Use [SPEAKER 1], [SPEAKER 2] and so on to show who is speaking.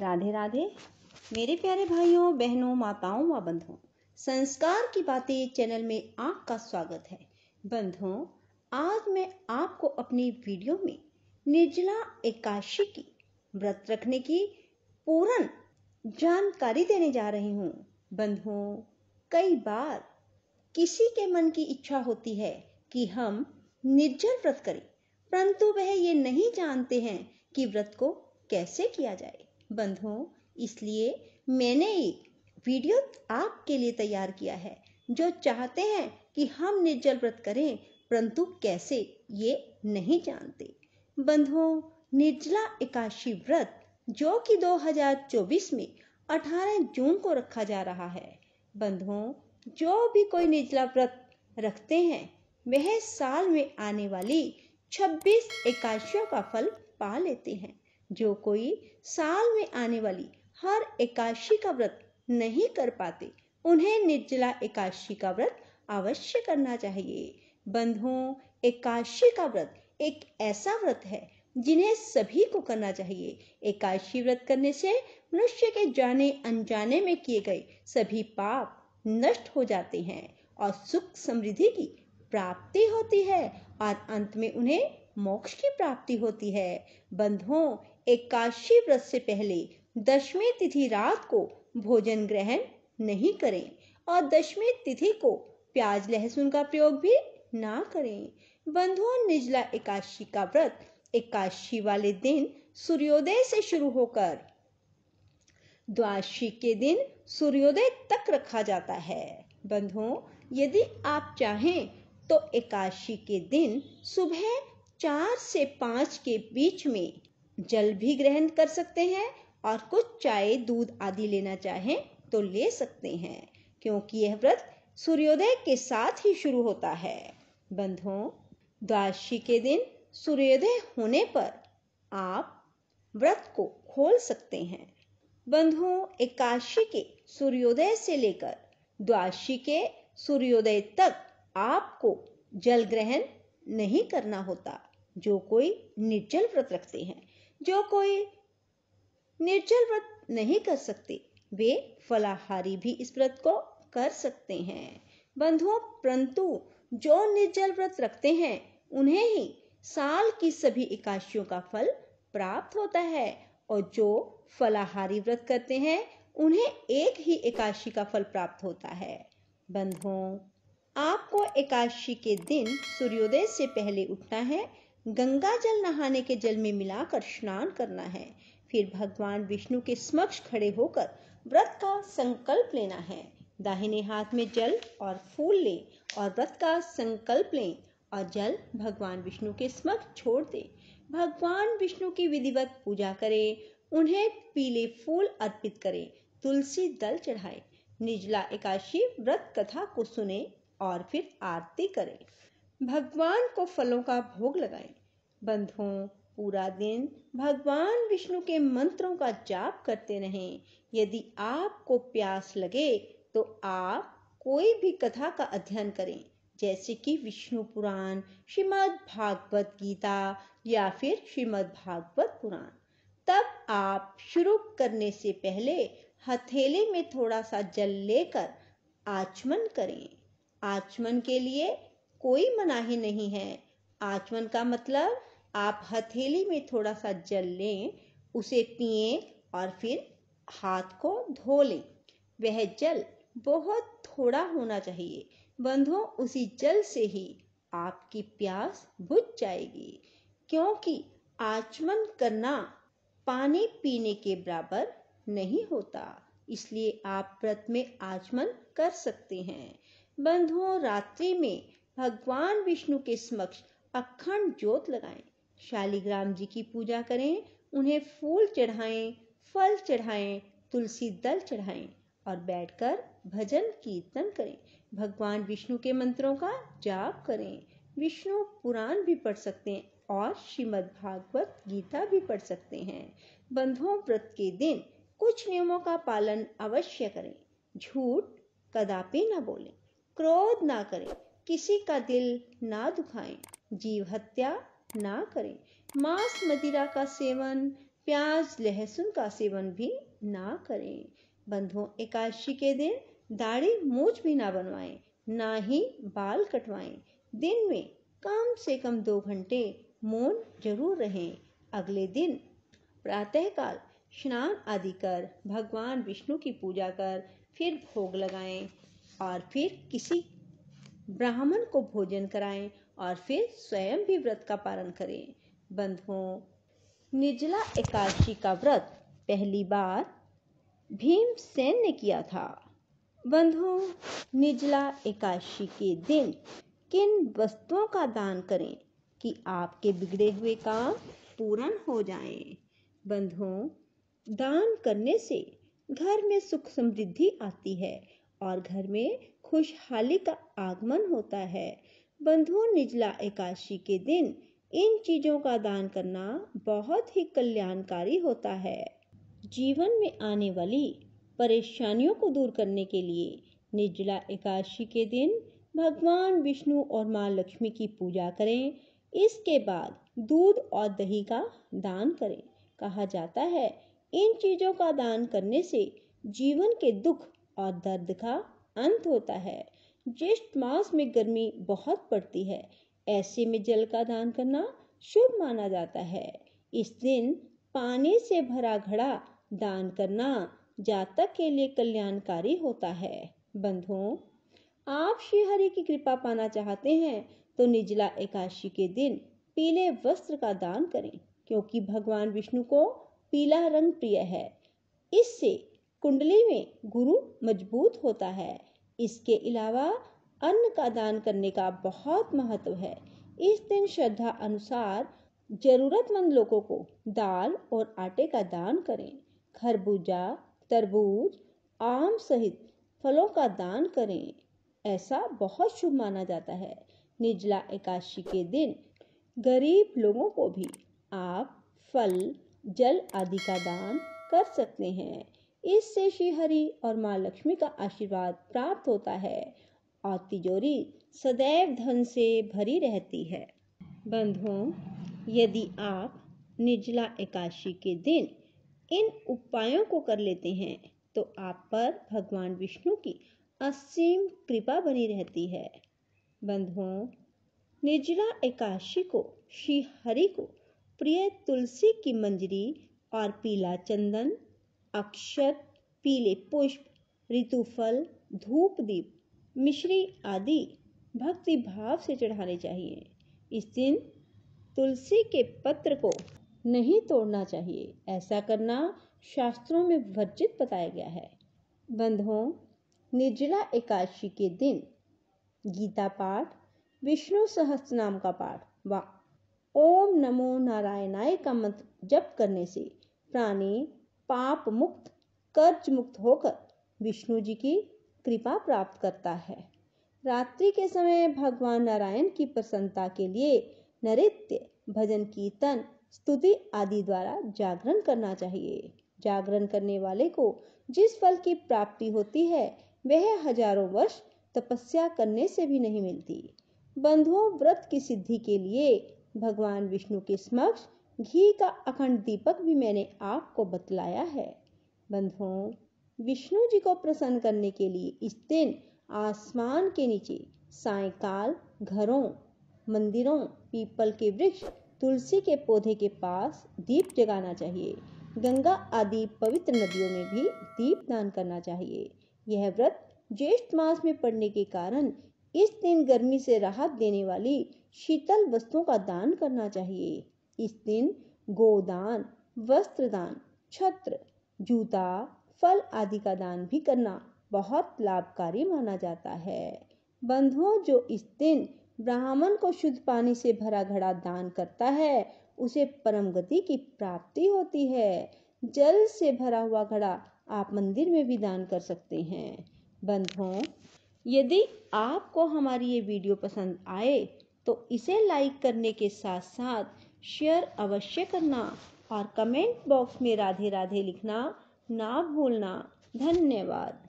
[SPEAKER 1] राधे राधे मेरे प्यारे भाइयों बहनों माताओं व बंधुओं संस्कार की बातें चैनल में आपका स्वागत है बंधुओं आज मैं आपको अपनी वीडियो में निर्जला एकादशी की व्रत रखने की पूर्ण जानकारी देने जा रही हूँ बंधुओं कई बार किसी के मन की इच्छा होती है कि हम निर्जल व्रत करें परंतु वह ये नहीं जानते हैं कि व्रत को कैसे किया जाए बंधुओं इसलिए मैंने एक वीडियो आपके लिए तैयार किया है जो चाहते हैं कि हम निर्जल व्रत करें परंतु कैसे ये नहीं जानते बंधुओं निर्जला एकाशी व्रत जो कि 2024 में 18 जून को रखा जा रहा है बंधुओं जो भी कोई निर्जला व्रत रखते हैं वह साल में आने वाली 26 एकाशियों का फल पा लेते हैं जो कोई साल में आने वाली हर एकादशी का व्रत नहीं कर पाते उन्हें निर्जला एकादशी का व्रत अवश्य करना चाहिए बंधुओं एकादशी का व्रत एक ऐसा व्रत है जिन्हें सभी को करना चाहिए एकादशी व्रत करने से मनुष्य के जाने अनजाने में किए गए सभी पाप नष्ट हो जाते हैं और सुख समृद्धि की प्राप्ति होती है और अंत में उन्हें मोक्ष की प्राप्ति होती है बंधुओं एकादशी व्रत से पहले दशमी तिथि रात को भोजन ग्रहण नहीं करें और दशमी तिथि को प्याज लहसुन का प्रयोग भी ना करें बंधुओं निजला एकादशी का व्रत एकादशी वाले दिन सूर्योदय से शुरू होकर द्वादशी के दिन सूर्योदय तक रखा जाता है बंधुओं यदि आप चाहें तो एकादशी के दिन सुबह चार से पांच के बीच में जल भी ग्रहण कर सकते हैं और कुछ चाय दूध आदि लेना चाहें तो ले सकते हैं क्योंकि यह व्रत सूर्योदय के साथ ही शुरू होता है बंधुओं द्वादशी के दिन सूर्योदय होने पर आप व्रत को खोल सकते हैं बंधुओं एकादशी के सूर्योदय से लेकर द्वादशी के सूर्योदय तक आपको जल ग्रहण नहीं करना होता जो कोई निर्जल व्रत रखते हैं जो कोई निर्जल व्रत नहीं कर सकते वे फलाहारी भी इस व्रत को कर सकते हैं बंधुओं परंतु जो निर्जल व्रत रखते हैं उन्हें ही साल की सभी एकाशियों का फल प्राप्त होता है और जो फलाहारी व्रत करते हैं उन्हें एक ही एकाशी का फल प्राप्त होता है बंधुओं आपको एकादशी के दिन सूर्योदय से पहले उठना है गंगा जल नहाने के जल में मिलाकर स्नान करना है फिर भगवान विष्णु के समक्ष खड़े होकर व्रत का संकल्प लेना है दाहिने हाथ में जल और फूल लें और व्रत का संकल्प लें और जल भगवान विष्णु के समक्ष छोड़ दें भगवान विष्णु की विधिवत पूजा करें उन्हें पीले फूल अर्पित करें तुलसी दल चढ़ाए निजला एकादशी व्रत कथा को सुने और फिर आरती करें भगवान को फलों का भोग लगाएं बंधुओं पूरा दिन भगवान विष्णु के मंत्रों का जाप करते रहें यदि आपको प्यास लगे तो आप कोई भी कथा का अध्ययन करें जैसे कि विष्णु पुराण श्रीमद् भागवत गीता या फिर श्रीमद् भागवत पुराण तब आप शुरू करने से पहले हथेले में थोड़ा सा जल लेकर आचमन करें आचमन के लिए कोई मनाही नहीं है आचमन का मतलब आप हथेली में थोड़ा सा जल लें उसे पिए और फिर हाथ को धो लें वह जल बहुत थोड़ा होना चाहिए बंधुओं उसी जल से ही आपकी प्यास बुझ जाएगी क्योंकि आचमन करना पानी पीने के बराबर नहीं होता इसलिए आप व्रत में आचमन कर सकते हैं बंधुओं रात्रि में भगवान विष्णु के समक्ष अखंड ज्योत लगाएं शालिग्राम जी की पूजा करें उन्हें फूल चढ़ाएं फल चढ़ाएं तुलसी दल चढ़ाएं और बैठकर भजन कीर्तन करें भगवान विष्णु के मंत्रों का जाप करें विष्णु पुराण भी पढ़ सकते हैं और श्रीमद् भागवत गीता भी पढ़ सकते हैं बंधुओं व्रत के दिन कुछ नियमों का पालन अवश्य करें झूठ कदापि न बोलें क्रोध ना करें किसी का दिल ना दुखाएं जीव हत्या ना करें मांस मदिरा का सेवन प्याज लहसुन का सेवन भी ना करें बंधुओं एकादशी के दिन दाढ़ी मूछ भी ना बनवाएं ना ही बाल कटवाएं दिन में कम से कम दो घंटे मौन जरूर रहें अगले दिन प्रातःकाल स्नान आदि कर भगवान विष्णु की पूजा कर फिर भोग लगाएं और फिर किसी ब्राह्मण को भोजन कराएं और फिर स्वयं भी व्रत का पालन करें बंधुओं निजला एकादशी का व्रत पहली बार भीमसेन ने किया था बंधुओं निजला एकादशी के दिन किन वस्तुओं का दान करें कि आपके बिगड़े हुए काम पूर्ण हो जाएं। बंधुओं दान करने से घर में सुख समृद्धि आती है और घर में खुशहाली का आगमन होता है बंधु निजला एकादशी के दिन इन चीजों का दान करना बहुत ही कल्याणकारी होता है जीवन में आने वाली परेशानियों को दूर करने के लिए निजला एकादशी के दिन भगवान विष्णु और माँ लक्ष्मी की पूजा करें इसके बाद दूध और दही का दान करें कहा जाता है इन चीजों का दान करने से जीवन के दुख और दर्द का अंत होता है ज्येष्ठ मास में गर्मी बहुत पड़ती है ऐसे में जल का दान करना शुभ माना जाता है इस दिन पानी से भरा घड़ा दान करना जातक के लिए कल्याणकारी होता है बंधुओं आप श्री हरि की कृपा पाना चाहते हैं तो निजला एकादशी के दिन पीले वस्त्र का दान करें क्योंकि भगवान विष्णु को पीला रंग प्रिय है इससे कुंडली में गुरु मजबूत होता है इसके अलावा अन्न का दान करने का बहुत महत्व है इस दिन श्रद्धा अनुसार जरूरतमंद लोगों को दाल और आटे का दान करें खरबूजा तरबूज आम सहित फलों का दान करें ऐसा बहुत शुभ माना जाता है निजला एकादशी के दिन गरीब लोगों को भी आप फल जल आदि का दान कर सकते हैं इससे श्री हरि और माँ लक्ष्मी का आशीर्वाद प्राप्त होता है और तिजोरी सदैव धन से भरी रहती है बंधुओं यदि आप निर्जला एकादशी के दिन इन उपायों को कर लेते हैं तो आप पर भगवान विष्णु की असीम कृपा बनी रहती है बंधुओं निर्जला एकादशी को श्री हरि को प्रिय तुलसी की मंजरी और पीला चंदन अक्षत पीले पुष्प ऋतुफल धूप दीप मिश्री आदि भक्ति भाव से चढ़ाने चाहिए इस दिन तुलसी के पत्र को नहीं तोड़ना चाहिए ऐसा करना शास्त्रों में वर्जित बताया गया है बंधुओं निर्जला एकादशी के दिन गीता पाठ विष्णु सहस्त्र नाम का पाठ व ओम नमो नारायणाय का मंत्र जप करने से प्राणी पाप मुक्त कर्ज मुक्त होकर विष्णु जी की कृपा प्राप्त करता है रात्रि के समय भगवान नारायण की प्रसन्नता के लिए नृत्य भजन कीर्तन स्तुति आदि द्वारा जागरण करना चाहिए जागरण करने वाले को जिस फल की प्राप्ति होती है वह हजारों वर्ष तपस्या करने से भी नहीं मिलती बंधुओं व्रत की सिद्धि के लिए भगवान विष्णु के समक्ष घी का अखंड दीपक भी मैंने आपको बतलाया है बंधुओं विष्णु जी को प्रसन्न करने के लिए इस दिन आसमान के नीचे सायकाल घरों मंदिरों पीपल के वृक्ष तुलसी के पौधे के पास दीप जगाना चाहिए गंगा आदि पवित्र नदियों में भी दीप दान करना चाहिए यह व्रत ज्येष्ठ मास में पड़ने के कारण इस दिन गर्मी से राहत देने वाली शीतल वस्तुओं का दान करना चाहिए इस दिन गोदान वस्त्रदान छत्र जूता फल आदि का दान भी करना बहुत लाभकारी माना जाता है बंधुओं जो इस दिन ब्राह्मण को शुद्ध पानी से भरा घड़ा दान करता है उसे परम गति की प्राप्ति होती है जल से भरा हुआ घड़ा आप मंदिर में भी दान कर सकते हैं बंधुओं यदि आपको हमारी ये वीडियो पसंद आए तो इसे लाइक करने के साथ साथ शेयर अवश्य करना और कमेंट बॉक्स में राधे राधे लिखना ना भूलना धन्यवाद